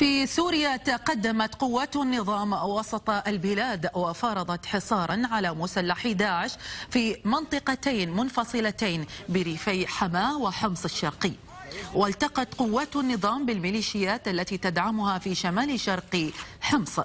في سوريا تقدمت قوات النظام وسط البلاد وفرضت حصارا على مسلحي داعش في منطقتين منفصلتين بريفي حماه وحمص الشرقي والتقت قوات النظام بالميليشيات التي تدعمها في شمال شرق حمص